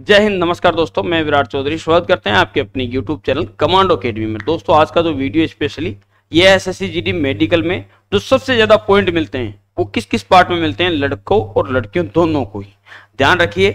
जय हिंद नमस्कार दोस्तों मैं विराट चौधरी स्वागत करते हैं आपके अपने यूट्यूब चैनल कमांडो अकेडमी में दोस्तों आज का जो वीडियो स्पेशली ये एस एस मेडिकल में जो सबसे ज़्यादा पॉइंट मिलते हैं वो किस किस पार्ट में मिलते हैं लड़कों और लड़कियों दोनों को ही ध्यान रखिए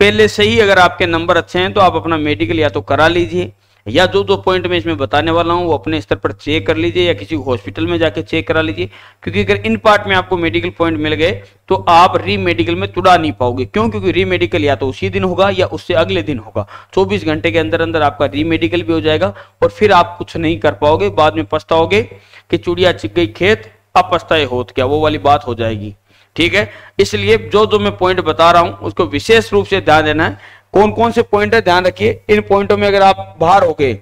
पहले से ही अगर आपके नंबर अच्छे हैं तो आप अपना मेडिकल या तो करा लीजिए या जो जो पॉइंट मैं इसमें बताने वाला हूँ वो अपने स्तर पर चेक कर लीजिए या किसी हॉस्पिटल में जाके चेक करा लीजिए क्योंकि अगर इन पार्ट में आपको मेडिकल पॉइंट मिल गए तो आप री मेडिकल में तुड़ा नहीं पाओगे क्यों क्योंकि री मेडिकल या तो उसी दिन होगा या उससे अगले दिन होगा चौबीस घंटे के अंदर अंदर आपका री मेडिकल भी हो जाएगा और फिर आप कुछ नहीं कर पाओगे बाद में पछताओगे कि चुड़िया चिक गई खेत अब पछताए होत क्या वो वाली बात हो जाएगी ठीक है इसलिए जो जो मैं पॉइंट बता रहा हूं उसको विशेष रूप से ध्यान देना है कौन कौन से पॉइंट है ध्यान रखिए इन पॉइंटों में अगर आप बाहर हो गए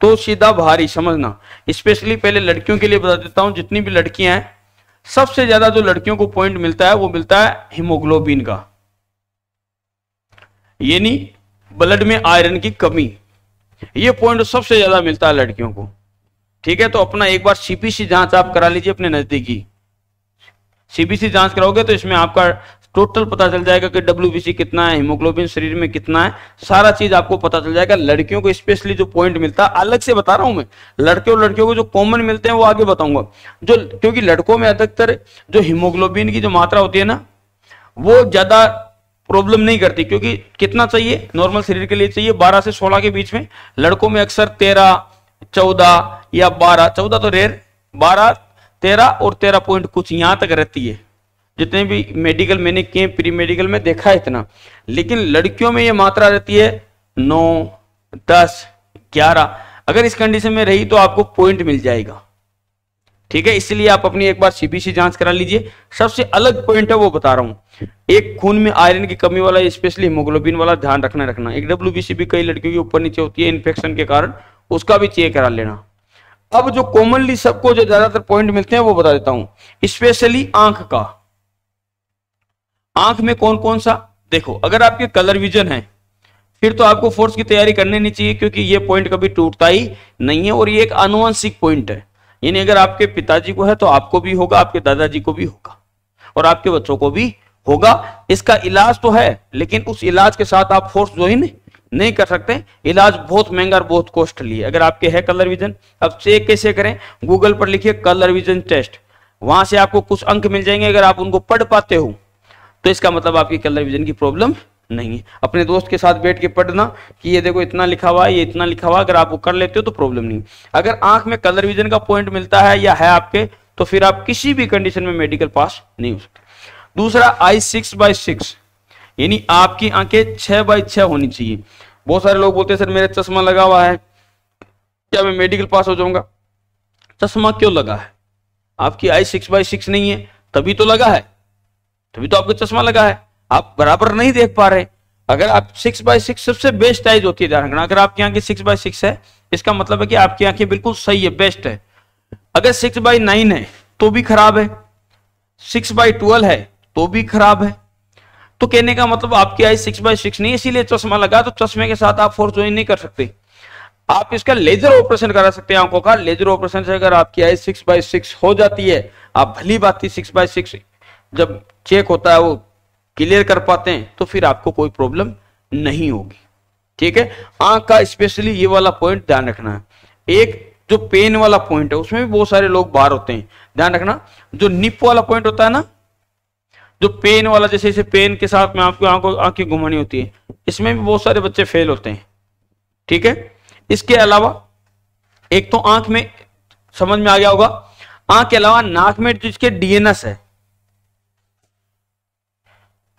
तो सीधा भारी समझना स्पेशली पहले लड़कियों के लिए बता देता हूं जितनी भी लड़कियां हैं सबसे ज्यादा जो लड़कियों को पॉइंट मिलता है वो मिलता है हीमोग्लोबिन का यानी ब्लड में आयरन की कमी ये पॉइंट सबसे ज्यादा मिलता है लड़कियों को ठीक है तो अपना एक बार सीपीसी जांच आप करा लीजिए अपने नजदीकी सीबीसी जांच कराओगे तो इसमें आपका टोटल पता चल जाएगा कि डब्ल्यू कितना है हीमोग्लोबिन शरीर में कितना है सारा चीज आपको पता चल जाएगा लड़कियों को स्पेशली जो पॉइंट मिलता है अलग से बता रहा हूं मैं लड़के और लड़कियों को जो कॉमन मिलते हैं वो आगे बताऊंगा जो क्योंकि लड़कों में अधिकतर जो हिमोग्लोबिन की जो मात्रा होती है ना वो ज्यादा प्रॉब्लम नहीं करती क्योंकि कितना चाहिए नॉर्मल शरीर के लिए चाहिए बारह से सोलह के बीच में लड़कों में अक्सर तेरह चौदह या बारह चौदह तो रेर बारह तेरह और तेरह पॉइंट कुछ यहां तक रहती है जितने भी मेडिकल मैंने किए प्री मेडिकल में देखा इतना लेकिन लड़कियों में ये मात्रा रहती है नौ दस ग्यारह अगर इस कंडीशन में रही तो आपको पॉइंट मिल जाएगा ठीक है इसलिए आप अपनी एक बार सीबीसी जांच करा लीजिए सबसे अलग पॉइंट है वो बता रहा हूं एक खून में आयरन की कमी वाला स्पेशली हिमोग्लोबिन वाला ध्यान रखना रखना एक डब्ल्यू भी कई लड़कियों के ऊपर नीचे होती है इन्फेक्शन के कारण उसका भी चेक करा लेना अब जो कॉमनली सबको जो ज्यादातर पॉइंट मिलते हैं वो बता देता हूं स्पेशली आंख का आंख में कौन कौन सा देखो अगर आपके कलर विजन है फिर तो आपको फोर्स की तैयारी करनी नहीं चाहिए क्योंकि ये पॉइंट कभी टूटता ही नहीं है और ये एक अनुवंशिक पॉइंट है यानी अगर आपके पिताजी को है तो आपको भी होगा आपके दादाजी को भी होगा और आपके बच्चों को भी होगा इसका इलाज तो है लेकिन उस इलाज के साथ आप फोर्स जो नहीं, नहीं कर सकते इलाज बहुत महंगा और बहुत कॉस्टली है अगर आपके है कलर विजन अब चेक कैसे करें गूगल पर लिखिए कलर विजन टेस्ट वहां से आपको कुछ अंक मिल जाएंगे अगर आप उनको पढ़ पाते हो तो इसका मतलब आपकी कलर विजन की प्रॉब्लम नहीं है अपने दोस्त के साथ बैठ के पढ़ना कि ये देखो इतना लिखा हुआ है ये इतना लिखा हुआ अगर आप वो कर लेते हो तो प्रॉब्लम नहीं अगर आंख में कलर विजन का पॉइंट मिलता है या है आपके तो फिर आप किसी भी कंडीशन में मेडिकल पास नहीं हो सकते दूसरा आई सिक्स बाई सिक्स यानी आपकी आंखें छह बाई छह होनी चाहिए बहुत सारे लोग बोलते हैं सर मेरा चश्मा लगा हुआ है क्या मैं मेडिकल पास हो जाऊंगा चश्मा क्यों लगा है आपकी आई सिक्स बाई सिक्स नहीं है तभी तो लगा है तभी तो आपको चश्मा लगा है आप बराबर नहीं देख पा रहे अगर आप सिक्स बाय सिक्स सबसे बेस्ट आइज होती है ध्यान अगर आपकी आंखें सिक्स बाय सिक्स है इसका मतलब है कि आपकी आंखें बिल्कुल सही है बेस्ट है अगर सिक्स बाई नाइन है तो भी खराब है सिक्स बाई ट्वेल्व है तो भी खराब है तो कहने का मतलब आपकी आई सिक्स बाई सिक्स नहीं इसीलिए चश्मा लगा तो चश्मे के साथ आप फोर्स ज्वाइन नहीं कर सकते आप इसका लेजर ऑपरेशन करा सकते हैं आंखों का लेजर ऑपरेशन से अगर आपकी आई सिक्स बाई सिक्स हो जाती है आप भली बात सिक्स बाई सिक्स जब चेक होता है वो क्लियर कर पाते हैं तो फिर आपको कोई प्रॉब्लम नहीं होगी ठीक है आंख का स्पेशली ये वाला पॉइंट ध्यान रखना है एक जो पेन वाला पॉइंट है उसमें भी बहुत सारे लोग बाहर होते हैं ध्यान रखना जो निप वाला पॉइंट होता है ना जो पेन वाला जैसे जैसे पेन के साथ में आपको आंखों आंखें घुमानी होती है इसमें भी बहुत सारे बच्चे फेल होते हैं ठीक है इसके अलावा एक तो आंख में समझ में आ गया होगा आंख के अलावा नाक में जिसके डीएनएस है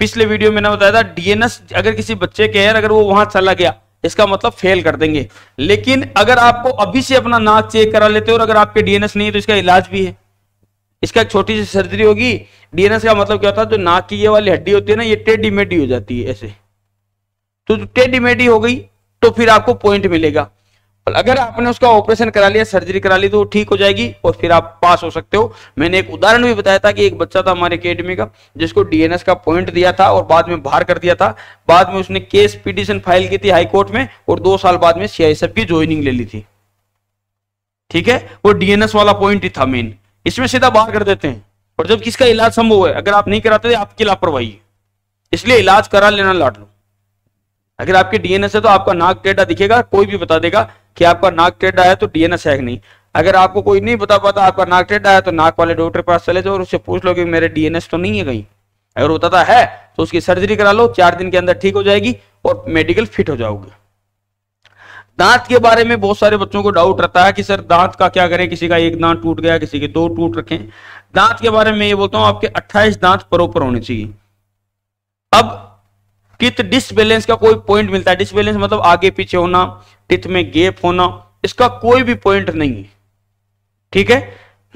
पिछले वीडियो में ना बताया था डीएनएस अगर किसी बच्चे के है अगर वो वहां चला गया इसका मतलब फेल कर देंगे लेकिन अगर आपको अभी से अपना नाक चेक करा लेते हो और अगर आपके डीएनएस नहीं है तो इसका इलाज भी है इसका एक छोटी सी सर्जरी होगी डीएनएस का मतलब क्या होता है जो नाक की ये वाली हड्डी होती है ना ये टेडी मेडी हो जाती है ऐसे तो टेडी मेडी हो गई तो फिर आपको पॉइंट मिलेगा और अगर आपने उसका ऑपरेशन करा लिया सर्जरी करा ली तो ठीक हो जाएगी और फिर आप पास हो सकते हो मैंने एक उदाहरण भी बताया था कि एक बच्चा था हमारे अकेडमी का जिसको डीएनएस का पॉइंट दिया था और बाद में बाहर कर दिया था बाद में उसने केस पिटिशन फाइल की थी हाईकोर्ट में और दो साल बाद में सीआईएसएफ की ज्वाइनिंग ले ली थी ठीक है वो डीएनएस वाला पॉइंट ही था मेन इसमें सीधा बाहर कर देते हैं और जब किसका इलाज संभव है अगर आप नहीं कराते तो आपकी लापरवाही है इसलिए इलाज करा लेना लाट लो अगर आपके डीएनएस है तो आपका नाक टेढ़ा दिखेगा कोई भी बता देगा कि आपका नाक टेढ़ा है तो डीएनएस है नहीं अगर आपको कोई नहीं बता पाता आपका नाक टेडा है तो नाक वाले डॉक्टर के पास चले जाओ और उससे पूछ लो कि मेरे डीएनएस तो नहीं है कहीं अगर होता था है तो उसकी सर्जरी करा लो चार दिन के अंदर ठीक हो जाएगी और मेडिकल फिट हो जाओगे दांत के बारे में बहुत सारे बच्चों को डाउट रहता है कि सर दांत का क्या करें किसी का एक दांत टूट गया किसी के दो टूट रखे दांत के बारे में ये बोलता हूं आपके 28 दांत प्रोपर होने चाहिए अब टिथ डिसबैलेंस का कोई पॉइंट मिलता है डिसबैलेंस मतलब आगे पीछे होना टिथ में गेप होना इसका कोई भी पॉइंट नहीं है ठीक है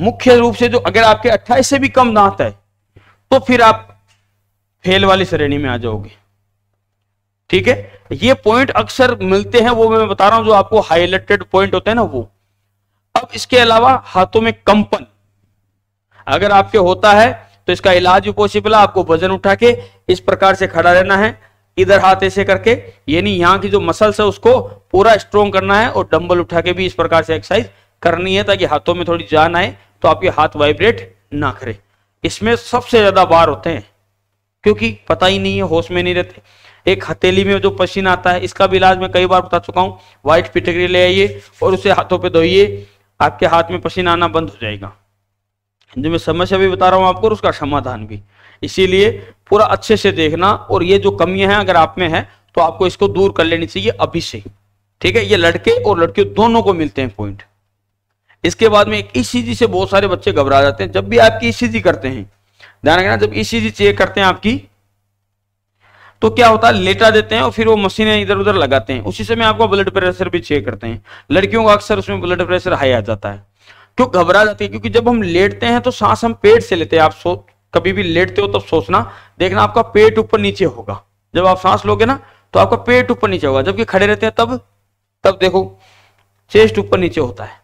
मुख्य रूप से जो अगर आपके 28 से भी कम दांत है तो फिर आप फेल वाली श्रेणी में आ जाओगे ठीक है ये पॉइंट अक्सर मिलते हैं वो मैं बता रहा हूं जो आपको हाईलाइटेड पॉइंट होते हैं ना वो अब इसके अलावा हाथों में कंपन अगर आपके होता है तो इसका इलाज भी पॉसिबल है आपको वजन उठा के इस प्रकार से खड़ा रहना है इधर हाथ ऐसे करके यानी यहाँ की जो मसल्स है उसको पूरा स्ट्रोंग करना है और डंबल उठा के भी इस प्रकार से एक्सरसाइज करनी है ताकि हाथों में थोड़ी जान आए तो आपके हाथ वाइब्रेट ना करे इसमें सबसे ज्यादा बार होते हैं क्योंकि पता ही नहीं है होश में नहीं रहते एक हथेली में जो पसीना आता है इसका भी इलाज मैं कई बार बता चुका हूँ व्हाइट पिटकरी ले आइए और उसे हाथों पे धोइए आपके हाथ में पसीना आना बंद हो जाएगा जो मैं समस्या भी बता रहा हूँ आपको और उसका समाधान भी इसीलिए पूरा अच्छे से देखना और ये जो कमियां हैं अगर आप में है तो आपको इसको दूर कर लेनी चाहिए अभी से ठीक है ये लड़के और लड़कियों दोनों को मिलते हैं पॉइंट इसके बाद में एक ईसीजी e से बहुत सारे बच्चे घबरा जाते हैं जब भी आपकी ईसीजी e करते हैं ध्यान रखना जब ईसीजी e चेक करते हैं आपकी तो क्या होता है लेटा देते हैं और फिर वो मशीनें इधर उधर लगाते हैं उसी समय आपका ब्लड प्रेशर भी चेक करते हैं लड़कियों का अक्सर उसमें ब्लड प्रेशर हाई आ जाता है क्यों घबरा जाती है क्योंकि जब हम लेटते हैं तो सांस हम पेट से लेते हैं आप सो कभी भी लेटते हो तब सोचना देखना आपका पेट ऊपर नीचे होगा जब आप सांस लोगे ना तो आपका पेट ऊपर नीचे होगा जबकि खड़े रहते हैं तब तब देखो चेस्ट ऊपर नीचे होता है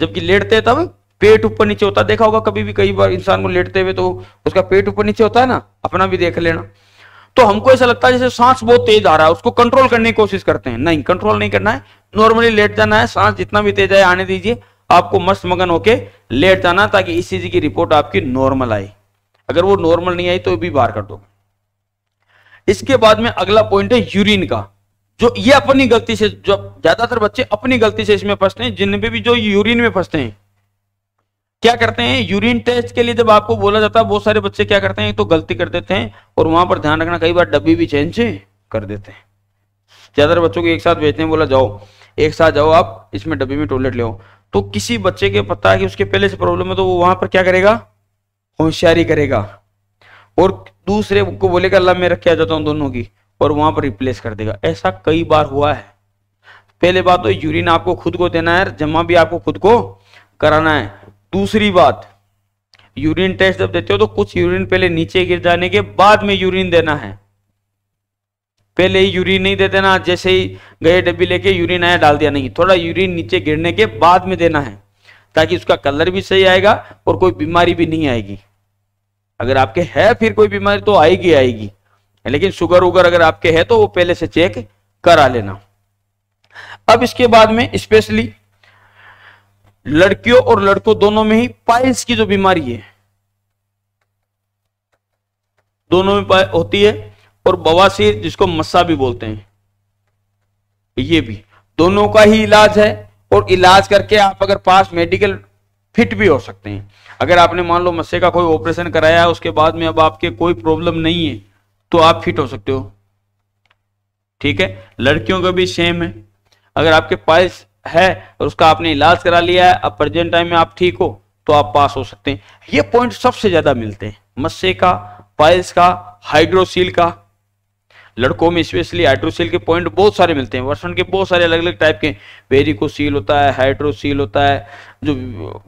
जबकि लेटते हैं तब पेट ऊपर नीचे होता है देखा होगा कभी भी कई बार इंसान को लेटते हुए तो उसका पेट ऊपर नीचे होता है ना अपना भी देख लेना तो हमको ऐसा लगता है जैसे सांस बहुत तेज आ रहा है उसको कंट्रोल करने की कोशिश करते हैं नहीं कंट्रोल नहीं करना है नॉर्मली लेट जाना है सांस जितना भी तेज आए आने दीजिए आपको मस्त मगन होके लेट जाना ताकि ईसीजी की रिपोर्ट आपकी नॉर्मल आई अगर वो नॉर्मल नहीं आई तो भी बाहर कर दो इसके बाद में अगला पॉइंट है यूरिन का जो ये अपनी गलती से जो ज्यादातर बच्चे अपनी गलती से इसमें फंसते हैं जिनमें भी जो यूरिन में फंसते हैं क्या करते हैं यूरिन टेस्ट के लिए जब आपको बोला जाता है बहुत सारे बच्चे क्या करते हैं तो गलती कर देते हैं और वहां पर ध्यान रखना कई बार डब्बी भी चेंज कर देते हैं ज्यादातर बच्चों को एक साथ भेजते हैं बोला जाओ एक साथ जाओ आप इसमें डब्बी में टॉयलेट ले तो किसी बच्चे के पता है कि उसके पहले से प्रॉब्लम है तो वो वहां पर क्या करेगा होशियारी करेगा और दूसरे को बोलेगा अल्लाह मैं रखे आ जाता हूँ दोनों की और वहां पर रिप्लेस कर देगा ऐसा कई बार हुआ है पहले बात तो यूरिन आपको खुद को देना है जमा भी आपको खुद को कराना है दूसरी बात यूरिन टेस्ट जब देते हो तो कुछ यूरिन पहले नीचे गिर जाने के बाद में यूरिन देना है पहले ही यूरिन नहीं देते ना जैसे ही गए डब्बी लेके यूरिन आया डाल दिया नहीं थोड़ा यूरिन नीचे गिरने के बाद में देना है ताकि उसका कलर भी सही आएगा और कोई बीमारी भी नहीं आएगी अगर आपके है फिर कोई बीमारी तो आएगी आएगी लेकिन शुगर उगर अगर आपके है तो वो पहले से चेक करा लेना अब इसके बाद में स्पेशली लड़कियों और लड़कों दोनों में ही पाइल्स की जो बीमारी है दोनों में होती है और बवासीर जिसको मस्सा भी बोलते हैं ये भी दोनों का ही इलाज है और इलाज करके आप अगर पास मेडिकल फिट भी हो सकते हैं अगर आपने मान लो मस्से का कोई ऑपरेशन कराया है उसके बाद में अब आपके कोई प्रॉब्लम नहीं है तो आप फिट हो सकते हो ठीक है लड़कियों का भी सेम है अगर आपके पास है और उसका आपने इलाज करा लिया है अब प्रेजेंट टाइम में आप ठीक हो तो आप पास हो सकते हैं ये पॉइंट सबसे ज्यादा मिलते हैं मस्से का पाइल्स का हाइड्रोसील का लड़कों में स्पेशली हाइड्रोसील के पॉइंट बहुत सारे मिलते हैं वर्षण के बहुत सारे अलग अलग टाइप के सील होता है हाइड्रोसील होता है जो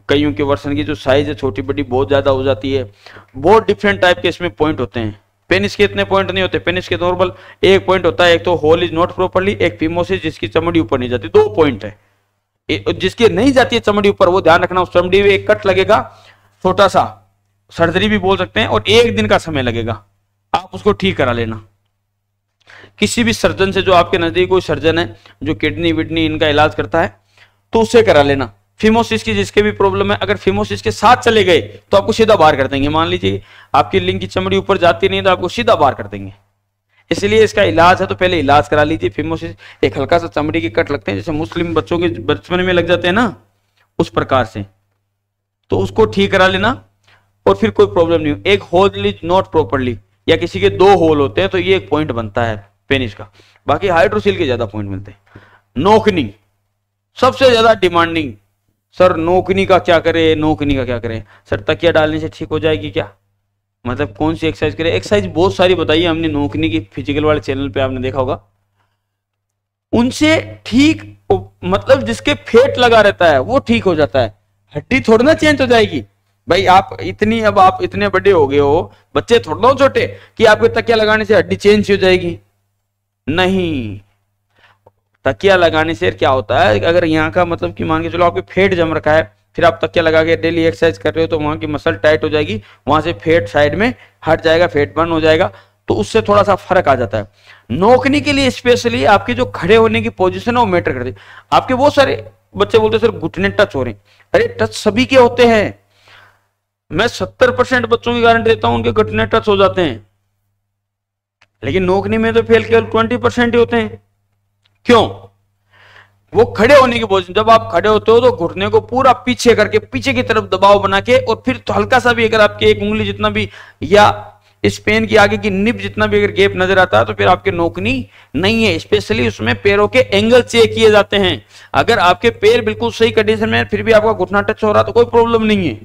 कईयों के वर्षण की जो साइज है छोटी बड़ी बहुत ज़्यादा हो जाती है बहुत डिफरेंट टाइप के इसमें पॉइंट होते हैं पेनिस के इतने पॉइंट नहीं होते पेनिस के नॉर्मल एक पॉइंट होता है एक तो होल इज नॉट प्रॉपरली एक फीमोसिस जिसकी चमड़ी ऊपर नहीं जाती दो पॉइंट है जिसकी नहीं जाती है चमड़ी ऊपर वो ध्यान रखना उस चमड़ी में एक कट लगेगा छोटा सा सर्जरी भी बोल सकते हैं और एक दिन का समय लगेगा आप उसको ठीक करा लेना किसी भी सर्जन से जो आपके नजदीक कोई सर्जन है जो किडनी विडनी इनका इलाज करता है तो उसे करा लेना फिमोसिस की जिसके भी प्रॉब्लम है अगर फिमोसिस के साथ चले गए तो आपको सीधा बाहर कर देंगे मान लीजिए आपकी लिंग की चमड़ी ऊपर जाती नहीं तो आपको सीधा बाहर कर देंगे इसलिए इसका इलाज है तो पहले इलाज करा लीजिए फिमोसिस एक हल्का सा चमड़ी के कट लगते हैं जैसे मुस्लिम बच्चों के बचपन में लग जाते हैं ना उस प्रकार से तो उसको ठीक करा लेना और फिर कोई प्रॉब्लम नहीं एक होल इज नॉट प्रॉपरली या किसी के दो होल होते हैं तो ये एक पॉइंट बनता है पेनिस का बाकी हाइड्रोसिल के ज्यादा पॉइंट मिलते हैं नोकनी सबसे ज्यादा डिमांडिंग सर नोकनी का क्या करें नोकनी का क्या करें सर तकिया डालने से ठीक हो जाएगी क्या मतलब कौन सी एक्सरसाइज करें एक्सरसाइज बहुत सारी बताइए हमने नोकनी की फिजिकल वाले चैनल पे आपने देखा होगा उनसे ठीक मतलब जिसके फेट लगा रहता है वो ठीक हो जाता है हड्डी थोड़ी ना चेंज हो जाएगी भाई आप इतनी अब आप इतने बड़े हो गए हो बच्चे थोड़ा ना छोटे कि आपके तकिया लगाने से हड्डी चेंज हो जाएगी नहीं तकिया लगाने से क्या होता है अगर यहाँ का मतलब कि मान के चलो आपके फेट जम रखा है फिर आप तकिया लगा के डेली एक्सरसाइज कर रहे हो तो वहां की मसल टाइट हो जाएगी वहां से फेट साइड में हट जाएगा फेट बर्न हो जाएगा तो उससे थोड़ा सा फर्क आ जाता है नोकने के लिए स्पेशली आपके जो खड़े होने की पोजिशन है वो मैटर करती है आपके बहुत सारे बच्चे बोलते सर घुटने टच हो रहे हैं अरे टच सभी के होते हैं मैं सत्तर परसेंट बच्चों की गारंटी देता हूं उनके घटने टच हो जाते हैं लेकिन नौकरी में तो फेल केवल ट्वेंटी परसेंट ही होते हैं क्यों वो खड़े होने की पोजिशन जब आप खड़े होते हो तो घुटने को पूरा पीछे करके पीछे की तरफ दबाव बना के और फिर तो हल्का सा भी अगर आपके एक उंगली जितना भी या इस पेन की आगे की निब जितना भी अगर गैप नजर आता है तो फिर आपके नोकनी नहीं है स्पेशली उसमें पैरों के एंगल चेक किए जाते हैं अगर आपके पैर बिल्कुल सही कंडीशन में फिर भी आपका घुटना टच हो रहा तो कोई प्रॉब्लम नहीं है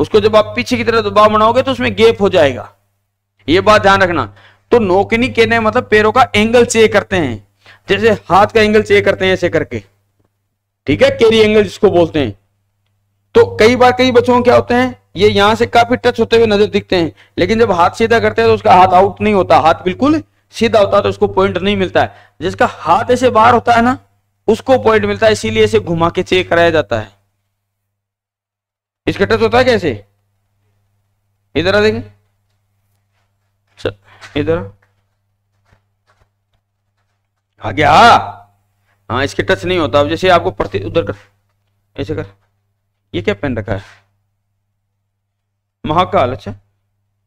उसको जब आप पीछे की तरह दबाव बनाओगे तो उसमें गेप हो जाएगा ये बात ध्यान रखना तो नोकनी कहने मतलब पैरों का एंगल चेक करते हैं जैसे हाथ का एंगल चेक करते हैं ऐसे करके ठीक है केरी एंगल जिसको बोलते हैं तो कई बार कई बच्चों क्या होते हैं ये यहां से काफी टच होते हुए नजर दिखते हैं लेकिन जब हाथ सीधा करते हैं तो उसका हाथ आउट नहीं होता हाथ बिल्कुल सीधा होता है तो उसको पॉइंट नहीं मिलता है जिसका हाथ ऐसे बाहर होता है ना उसको पॉइंट मिलता है इसीलिए इसे घुमा के चेक कराया जाता है स्कटर होता है कैसे इधर आ देंगे इधर आ गया हाँ इसके टच नहीं होता अब जैसे आपको प्रति उधर कर ऐसे कर ये क्या पेन रखा है महाकाल अच्छा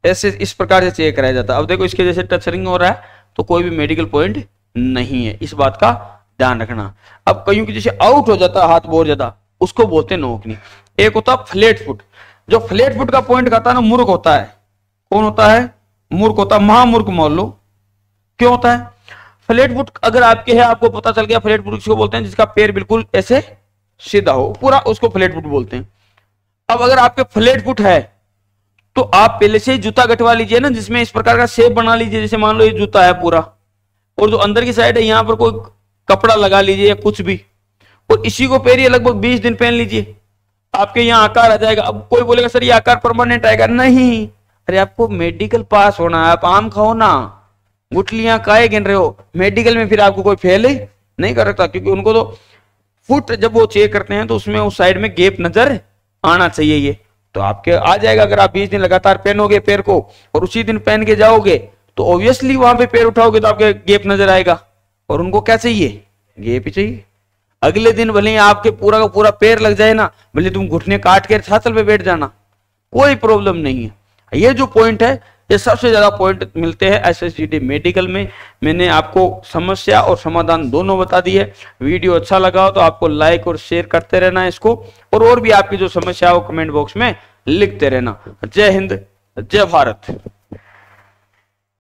ऐसे इस प्रकार से चेक कराया जाता है अब देखो इसके जैसे टच रिंग हो रहा है तो कोई भी मेडिकल पॉइंट नहीं है इस बात का ध्यान रखना अब कहीं की जैसे आउट हो जाता हाथ बोर जाता उसको बोलते नोकनी एक होता है फ्लेट फुट जो फ्लेट फुट का पॉइंट कहता है ना मूर्ख होता है कौन होता है मूर्ख होता है महामूर्ख मान लो क्यों होता है फ्लेट फुट अगर आपके है आपको पता चल गया फ्लेट फुट किसको बोलते हैं जिसका पैर बिल्कुल ऐसे सीधा हो पूरा उसको फ्लेट फुट बोलते हैं अब अगर आपके फ्लेट फुट है तो आप पहले से ही जूता गटवा लीजिए ना जिसमें इस प्रकार का शेप बना लीजिए जैसे मान लो ये जूता है पूरा और जो अंदर की साइड है यहाँ पर कोई कपड़ा लगा लीजिए या कुछ भी और इसी को पहनिए लगभग बीस दिन पहन लीजिए आपके यहाँ आकार आ जाएगा अब कोई बोलेगा सर ये आकार परमानेंट आएगा नहीं अरे आपको मेडिकल पास होना है आप आम खाओ ना गुटलियां काय गिन रहे हो मेडिकल में फिर आपको कोई फेल नहीं कर सकता क्योंकि उनको तो फुट जब वो चेक करते हैं तो उसमें उस साइड में गेप नजर आना चाहिए ये तो आपके आ जाएगा अगर आप बीस दिन लगातार पहनोगे पैर को और उसी दिन पहन के जाओगे तो ऑब्वियसली वहां पे पैर उठाओगे तो आपके गेप नजर आएगा और उनको क्या चाहिए गेप ही चाहिए अगले दिन भले आपके पूरा का पूरा पैर लग जाए ना भले तुम घुटने काट के छातल पे बैठ जाना कोई प्रॉब्लम नहीं है ये जो पॉइंट है ये सबसे ज्यादा पॉइंट मिलते हैं एस एस मेडिकल में मैंने आपको समस्या और समाधान दोनों बता दिए वीडियो अच्छा लगा हो तो आपको लाइक और शेयर करते रहना इसको और और भी आपकी जो समस्या हो कमेंट बॉक्स में लिखते रहना जय हिंद जय भारत